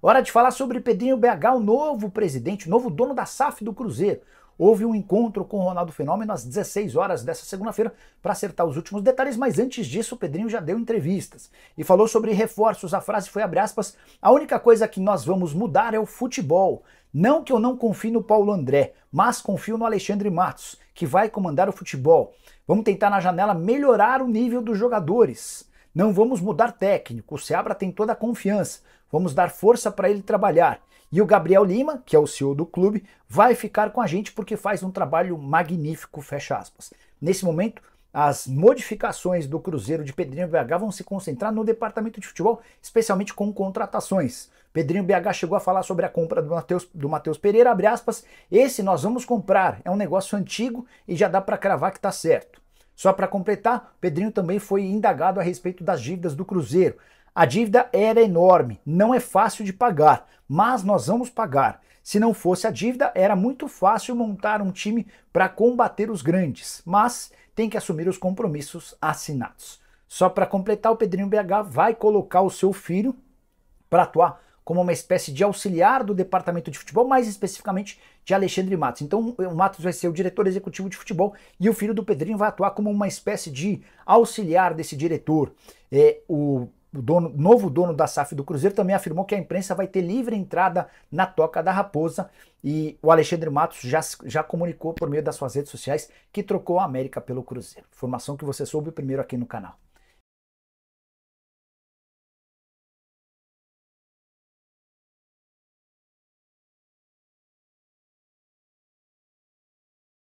Hora de falar sobre Pedrinho BH, o novo presidente, o novo dono da SAF do Cruzeiro. Houve um encontro com o Ronaldo Fenômeno às 16 horas dessa segunda-feira para acertar os últimos detalhes, mas antes disso o Pedrinho já deu entrevistas e falou sobre reforços. A frase foi abre aspas: "A única coisa que nós vamos mudar é o futebol. Não que eu não confie no Paulo André, mas confio no Alexandre Matos, que vai comandar o futebol. Vamos tentar na janela melhorar o nível dos jogadores." Não vamos mudar técnico, o Seabra tem toda a confiança, vamos dar força para ele trabalhar. E o Gabriel Lima, que é o CEO do clube, vai ficar com a gente porque faz um trabalho magnífico, fecha aspas. Nesse momento, as modificações do Cruzeiro de Pedrinho BH vão se concentrar no departamento de futebol, especialmente com contratações. Pedrinho BH chegou a falar sobre a compra do Matheus do Mateus Pereira, abre aspas, esse nós vamos comprar, é um negócio antigo e já dá para cravar que está certo. Só para completar, Pedrinho também foi indagado a respeito das dívidas do Cruzeiro. A dívida era enorme, não é fácil de pagar, mas nós vamos pagar. Se não fosse a dívida, era muito fácil montar um time para combater os grandes, mas tem que assumir os compromissos assinados. Só para completar, o Pedrinho BH vai colocar o seu filho para atuar como uma espécie de auxiliar do departamento de futebol, mais especificamente de Alexandre Matos. Então o Matos vai ser o diretor executivo de futebol e o filho do Pedrinho vai atuar como uma espécie de auxiliar desse diretor. É, o dono, novo dono da SAF do Cruzeiro também afirmou que a imprensa vai ter livre entrada na toca da Raposa e o Alexandre Matos já, já comunicou por meio das suas redes sociais que trocou a América pelo Cruzeiro. Informação que você soube primeiro aqui no canal.